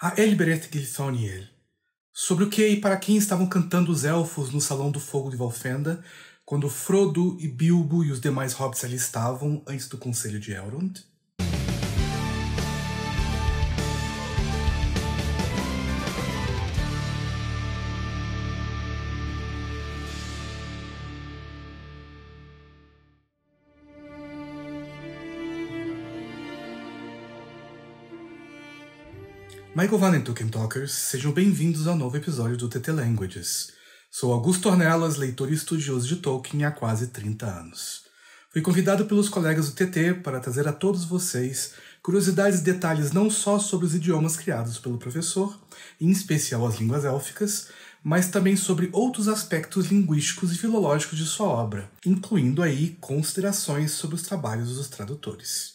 a Elbereth Gilthoniel. sobre o que e para quem estavam cantando os elfos no Salão do Fogo de Valfenda, quando Frodo e Bilbo e os demais hobbits ali estavam antes do Conselho de Elrond. Michael Van e Talkers, sejam bem-vindos ao novo episódio do TT Languages. Sou Augusto Ornelas, leitor e estudioso de Tolkien há quase 30 anos. Fui convidado pelos colegas do TT para trazer a todos vocês curiosidades e detalhes não só sobre os idiomas criados pelo professor, em especial as línguas élficas, mas também sobre outros aspectos linguísticos e filológicos de sua obra, incluindo aí considerações sobre os trabalhos dos tradutores.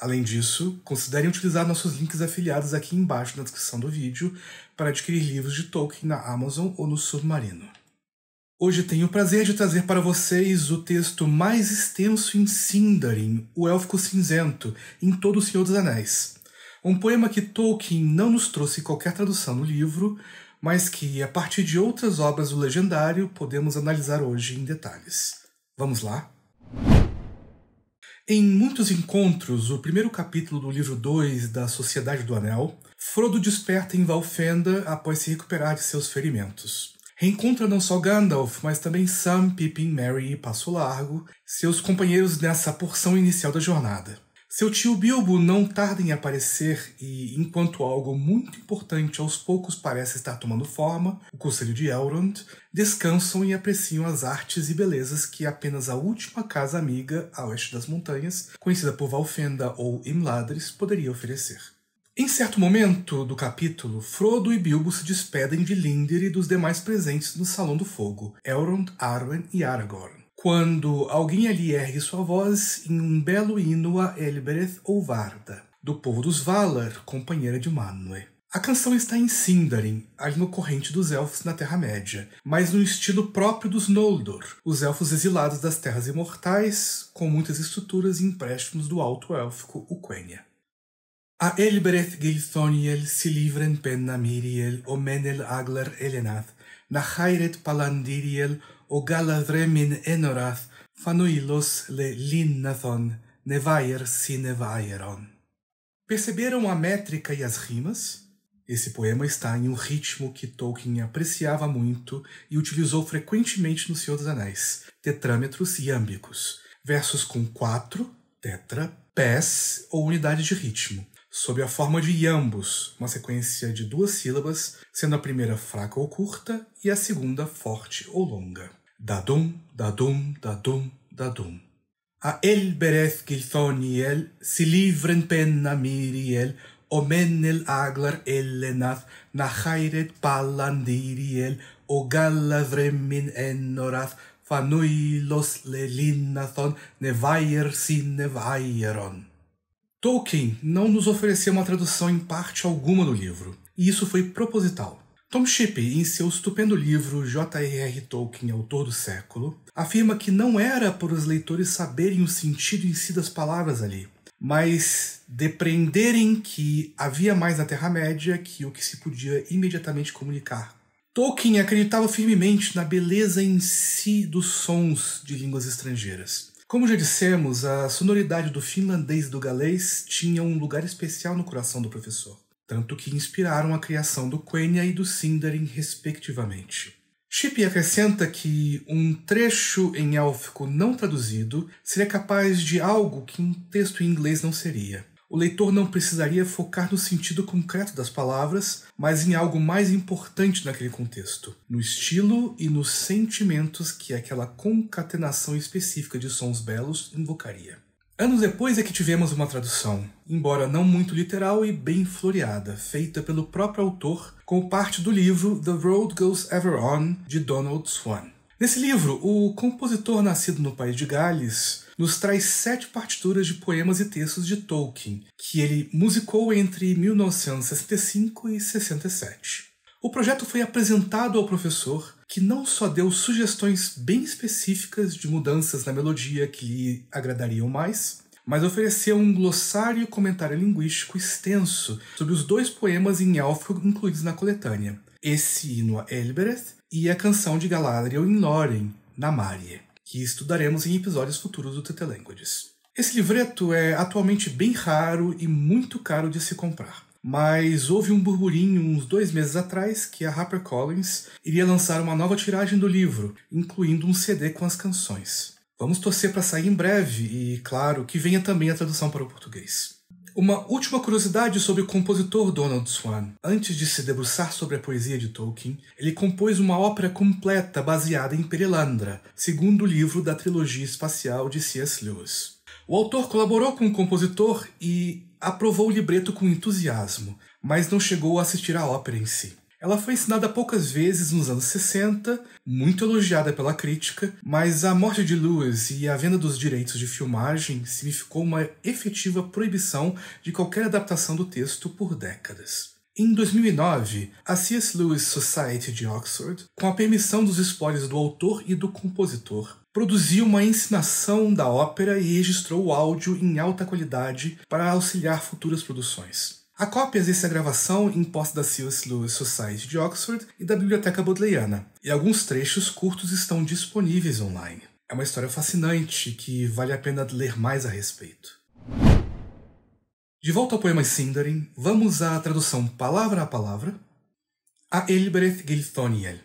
Além disso, considerem utilizar nossos links afiliados aqui embaixo na descrição do vídeo para adquirir livros de Tolkien na Amazon ou no Submarino. Hoje tenho o prazer de trazer para vocês o texto mais extenso em Sindarin, O Élfico Cinzento, em todo O Senhor dos Anéis. Um poema que Tolkien não nos trouxe qualquer tradução no livro, mas que, a partir de outras obras do legendário, podemos analisar hoje em detalhes. Vamos lá? Em muitos encontros, o primeiro capítulo do livro 2 da Sociedade do Anel, Frodo desperta em Valfenda após se recuperar de seus ferimentos. Reencontra não só Gandalf, mas também Sam, Pippin, Merry e Passo Largo, seus companheiros nessa porção inicial da jornada. Seu tio Bilbo não tarda em aparecer e, enquanto algo muito importante aos poucos parece estar tomando forma, o Conselho de Elrond, descansam e apreciam as artes e belezas que apenas a última casa amiga a oeste das montanhas, conhecida por Valfenda ou Imladris, poderia oferecer. Em certo momento do capítulo, Frodo e Bilbo se despedem de Lindir e dos demais presentes no Salão do Fogo, Elrond, Arwen e Aragorn quando alguém ali ergue sua voz em um belo hino a Elbereth ou Varda, do povo dos Valar, companheira de Manwë. A canção está em Sindarin, a língua corrente dos elfos na Terra-média, mas no estilo próprio dos Noldor, os elfos exilados das Terras Imortais, com muitas estruturas e empréstimos do alto élfico Uquenya. A Elbereth Gilthoniel se em penna miriel, omenel aglar elenath, na Hayret palandiriel, o galadremin enorath fanuilos le linnathon nevair si nevaeron. Perceberam a métrica e as rimas? Esse poema está em um ritmo que Tolkien apreciava muito e utilizou frequentemente no Senhor dos Anéis, tetrâmetros iâmbicos, versos com quatro, tetra, pés ou unidades de ritmo, sob a forma de iambos, uma sequência de duas sílabas, sendo a primeira fraca ou curta e a segunda forte ou longa. Dadum, dadum, dadum, dadum. A el beres que y él, si livren penna miriel, o menel aglar ellenas, nachairet palandiriel, o gallas remmin ennoras, fanuilos lelinathon, nevair sinevairon. Tolkien não nos ofereceu uma tradução em parte alguma do livro, e isso foi proposital. Tom Shipp, em seu estupendo livro J.R.R. Tolkien, Autor do Século, afirma que não era para os leitores saberem o sentido em si das palavras ali, mas depreenderem que havia mais na Terra-média que o que se podia imediatamente comunicar. Tolkien acreditava firmemente na beleza em si dos sons de línguas estrangeiras. Como já dissemos, a sonoridade do finlandês e do galês tinha um lugar especial no coração do professor tanto que inspiraram a criação do Quenya e do Sindarin, respectivamente. Chip acrescenta que um trecho em élfico não traduzido seria capaz de algo que um texto em inglês não seria. O leitor não precisaria focar no sentido concreto das palavras, mas em algo mais importante naquele contexto, no estilo e nos sentimentos que aquela concatenação específica de sons belos invocaria. Anos depois é que tivemos uma tradução, embora não muito literal e bem floreada, feita pelo próprio autor com parte do livro The Road Goes Ever On, de Donald Swan. Nesse livro, o compositor nascido no país de Gales nos traz sete partituras de poemas e textos de Tolkien, que ele musicou entre 1965 e 67. O projeto foi apresentado ao professor, que não só deu sugestões bem específicas de mudanças na melodia que lhe agradariam mais, mas ofereceu um glossário e comentário linguístico extenso sobre os dois poemas em élfico incluídos na coletânea, esse hino a Elbereth e a canção de Galadriel em Lórien, na Márie, que estudaremos em episódios futuros do Tetelanguages. Esse livreto é atualmente bem raro e muito caro de se comprar mas houve um burburinho uns dois meses atrás que a HarperCollins iria lançar uma nova tiragem do livro, incluindo um CD com as canções. Vamos torcer para sair em breve e, claro, que venha também a tradução para o português. Uma última curiosidade sobre o compositor Donald Swan. Antes de se debruçar sobre a poesia de Tolkien, ele compôs uma ópera completa baseada em Perelandra, segundo livro da trilogia espacial de C.S. Lewis. O autor colaborou com o compositor e aprovou o libreto com entusiasmo, mas não chegou a assistir à ópera em si. Ela foi ensinada poucas vezes nos anos 60, muito elogiada pela crítica, mas a morte de Lewis e a venda dos direitos de filmagem significou uma efetiva proibição de qualquer adaptação do texto por décadas. Em 2009, a C.S. Lewis Society de Oxford, com a permissão dos espólios do autor e do compositor, produziu uma ensinação da ópera e registrou o áudio em alta qualidade para auxiliar futuras produções. Há cópias dessa gravação em posse da C.S. Lewis Society de Oxford e da Biblioteca Bodleiana, e alguns trechos curtos estão disponíveis online. É uma história fascinante que vale a pena ler mais a respeito. De volta ao poema Sindarin, vamos à tradução palavra a palavra. A Elbereth Gilthoniel.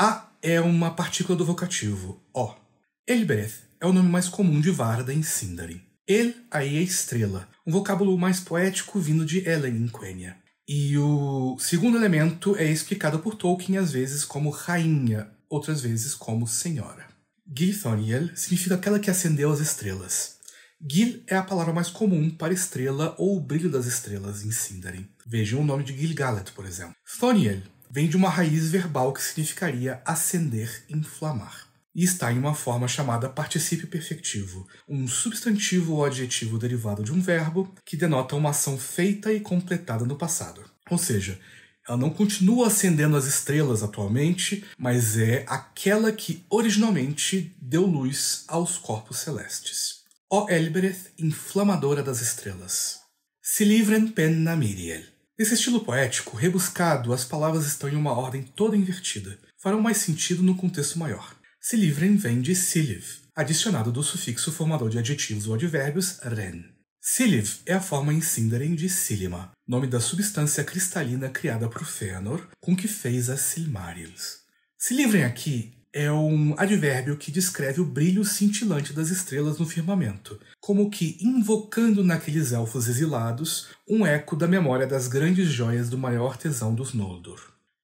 A é uma partícula do vocativo, O. Elbereth é o nome mais comum de Varda em Sindarin. El aí é estrela, um vocábulo mais poético vindo de Ellen em Quenya. E o segundo elemento é explicado por Tolkien às vezes como rainha, outras vezes como senhora. Gilthoniel significa aquela que acendeu as estrelas. Gil é a palavra mais comum para estrela ou o brilho das estrelas em Sindarin. Vejam o nome de Gilgalad, por exemplo. Thoniel vem de uma raiz verbal que significaria acender, inflamar. E está em uma forma chamada particípio perfectivo, um substantivo ou adjetivo derivado de um verbo que denota uma ação feita e completada no passado. Ou seja, ela não continua acendendo as estrelas atualmente, mas é aquela que originalmente deu luz aos corpos celestes. O Elbereth inflamadora das estrelas. Se livrem penna miriel. Nesse estilo poético, rebuscado, as palavras estão em uma ordem toda invertida. Farão mais sentido no contexto maior. Se livrem vem de siliv, adicionado do sufixo formador de adjetivos ou advérbios ren. Siliv é a forma em Sindarin de Silima, nome da substância cristalina criada por Fëanor, com que fez as Silmarils. Se livrem aqui é um advérbio que descreve o brilho cintilante das estrelas no firmamento, como que invocando naqueles elfos exilados um eco da memória das grandes joias do maior tesão dos Noldor.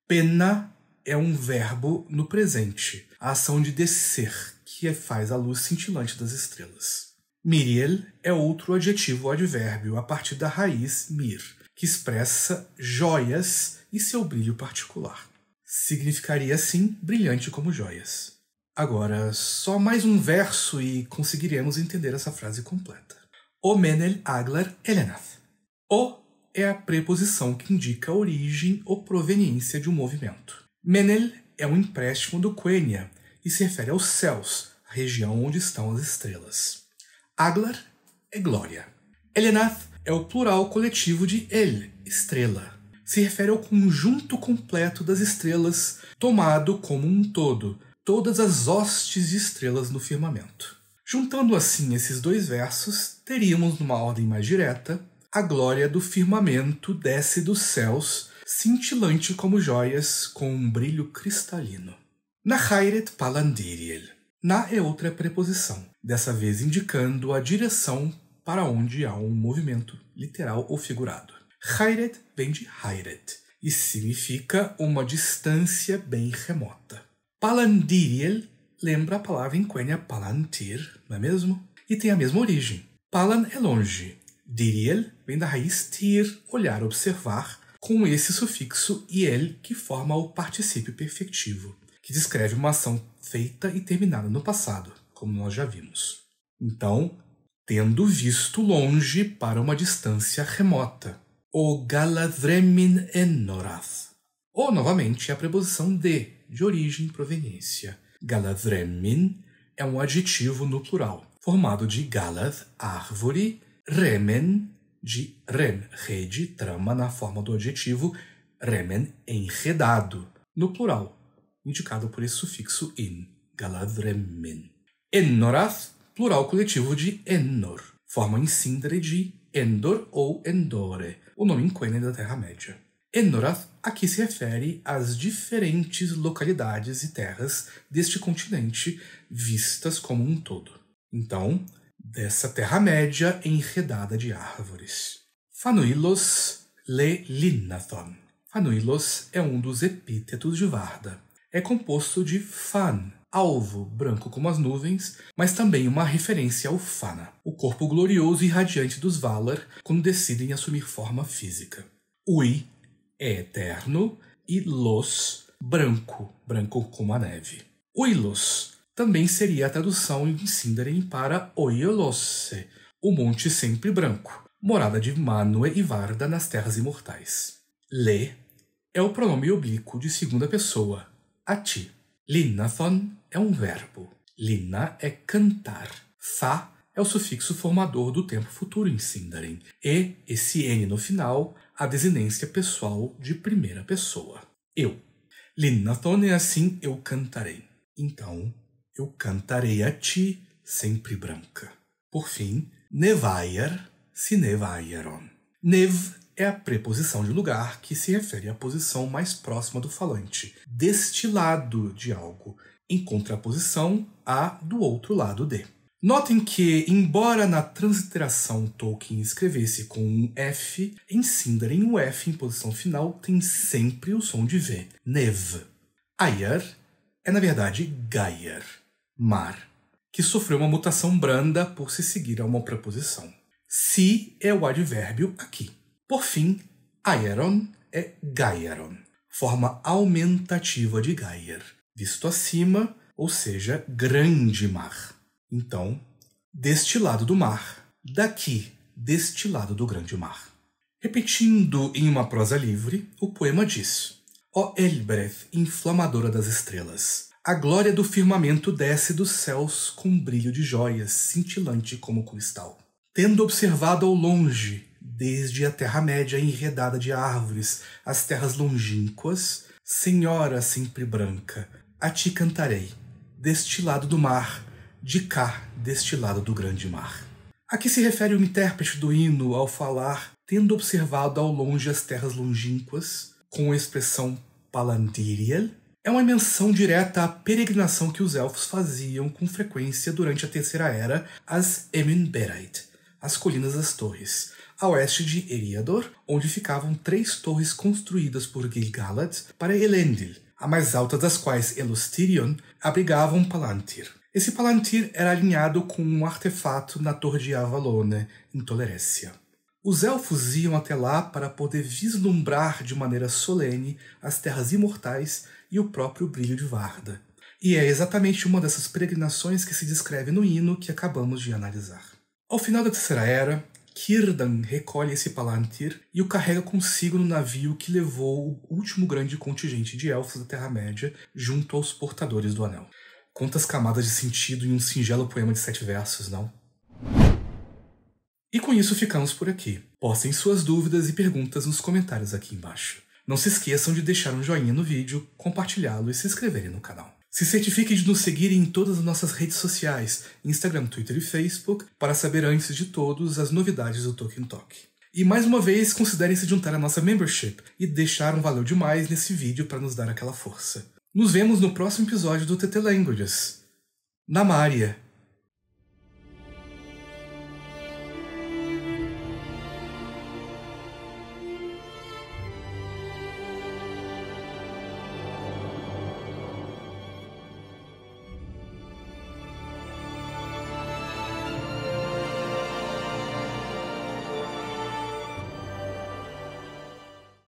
Pena é um verbo no presente, a ação de descer, que é, faz a luz cintilante das estrelas. Miriel é outro adjetivo ou advérbio a partir da raiz mir, que expressa joias e seu brilho particular significaria sim brilhante como joias. Agora, só mais um verso e conseguiremos entender essa frase completa. O menel aglar elenath. O é a preposição que indica a origem ou proveniência de um movimento. Menel é um empréstimo do Quenya e se refere aos céus, a região onde estão as estrelas. Aglar é glória. Elenath é o plural coletivo de El, estrela se refere ao conjunto completo das estrelas, tomado como um todo, todas as hostes de estrelas no firmamento. Juntando assim esses dois versos, teríamos, numa ordem mais direta, a glória do firmamento desce dos céus, cintilante como joias, com um brilho cristalino. Nahairet palandiriel. Na é outra preposição, dessa vez indicando a direção para onde há um movimento literal ou figurado. Hired vem de hired e significa uma distância bem remota. Palandiriel lembra a palavra em quenya palantir, não é mesmo? E tem a mesma origem. Palan é longe. Diriel vem da raiz tir, olhar, observar, com esse sufixo iel que forma o particípio perfectivo, que descreve uma ação feita e terminada no passado, como nós já vimos. Então, tendo visto longe para uma distância remota. O galadremin enorath. Ou, novamente, a preposição de, de origem e proveniência. Galadremin é um adjetivo no plural, formado de galad, árvore, remen, de rem, rede, trama, na forma do adjetivo remen, enredado, no plural, indicado por esse sufixo in, galadremin. Enorath, plural coletivo de enor, forma síndere de endor ou endore, o nome Inquenen da Terra-média. Enorath aqui se refere às diferentes localidades e terras deste continente vistas como um todo. Então, dessa Terra-média enredada de árvores. Fanuilos le Linnathon. Fanuilos é um dos epítetos de Varda. É composto de Fan, alvo, branco como as nuvens, mas também uma referência ao Fana, o corpo glorioso e radiante dos Valar quando decidem assumir forma física. Ui é eterno e Los, branco, branco como a neve. Uilos também seria a tradução em Sindarin para Oiolosse, o monte sempre branco, morada de Manwë e Varda nas Terras Imortais. Le é o pronome oblíquo de segunda pessoa, a ti. Linnathon é um verbo. Lina é cantar. Fa é o sufixo formador do tempo futuro em Sindarin. E esse N no final, a desinência pessoal de primeira pessoa. Eu. Linnatone é assim eu cantarei. Então, eu cantarei a ti, sempre branca. Por fim, nevaier se nevaieron. Nev é a preposição de lugar que se refere à posição mais próxima do falante, deste lado de algo, em contraposição à do outro lado D. Notem que, embora na transiteração Tolkien escrevesse com um F, em Sindarin o F em posição final tem sempre o som de V. Nev. Ayer é, na verdade, Gaiar, mar, que sofreu uma mutação branda por se seguir a uma preposição. Si é o advérbio aqui. Por fim, Aeron é Gaeron, forma aumentativa de Gaiar visto acima, ou seja, grande mar. Então, deste lado do mar, daqui, deste lado do grande mar. Repetindo em uma prosa livre, o poema diz: Ó Elbreth, inflamadora das estrelas, a glória do firmamento desce dos céus com brilho de joias, cintilante como cristal. Tendo observado ao longe, desde a Terra-média enredada de árvores, as terras longínquas, senhora sempre branca, a ti cantarei, deste lado do mar, de cá, deste lado do grande mar. A que se refere o intérprete do hino ao falar, tendo observado ao longe as terras longínquas, com a expressão palandiriel, é uma menção direta à peregrinação que os elfos faziam com frequência durante a Terceira Era às Eminberait, as Colinas das Torres, a oeste de Eriador, onde ficavam três torres construídas por Gil-galad para Elendil, a mais alta das quais Elustirion abrigava um palantir. Esse palantir era alinhado com um artefato na torre de Avalone, em Tolerécia. Os elfos iam até lá para poder vislumbrar de maneira solene as terras imortais e o próprio brilho de Varda. E é exatamente uma dessas peregrinações que se descreve no hino que acabamos de analisar. Ao final da Terceira Era, Círdan recolhe esse Palantir e o carrega consigo no navio que levou o último grande contingente de elfos da Terra-média junto aos portadores do anel. Quantas camadas de sentido em um singelo poema de sete versos, não? E com isso ficamos por aqui. Postem suas dúvidas e perguntas nos comentários aqui embaixo. Não se esqueçam de deixar um joinha no vídeo, compartilhá-lo e se inscreverem no canal. Se certifique de nos seguir em todas as nossas redes sociais, Instagram, Twitter e Facebook, para saber antes de todos as novidades do Tolkien Talk. E mais uma vez, considerem se juntar à nossa membership e deixar um valor demais nesse vídeo para nos dar aquela força. Nos vemos no próximo episódio do TT Languages. Na Maria!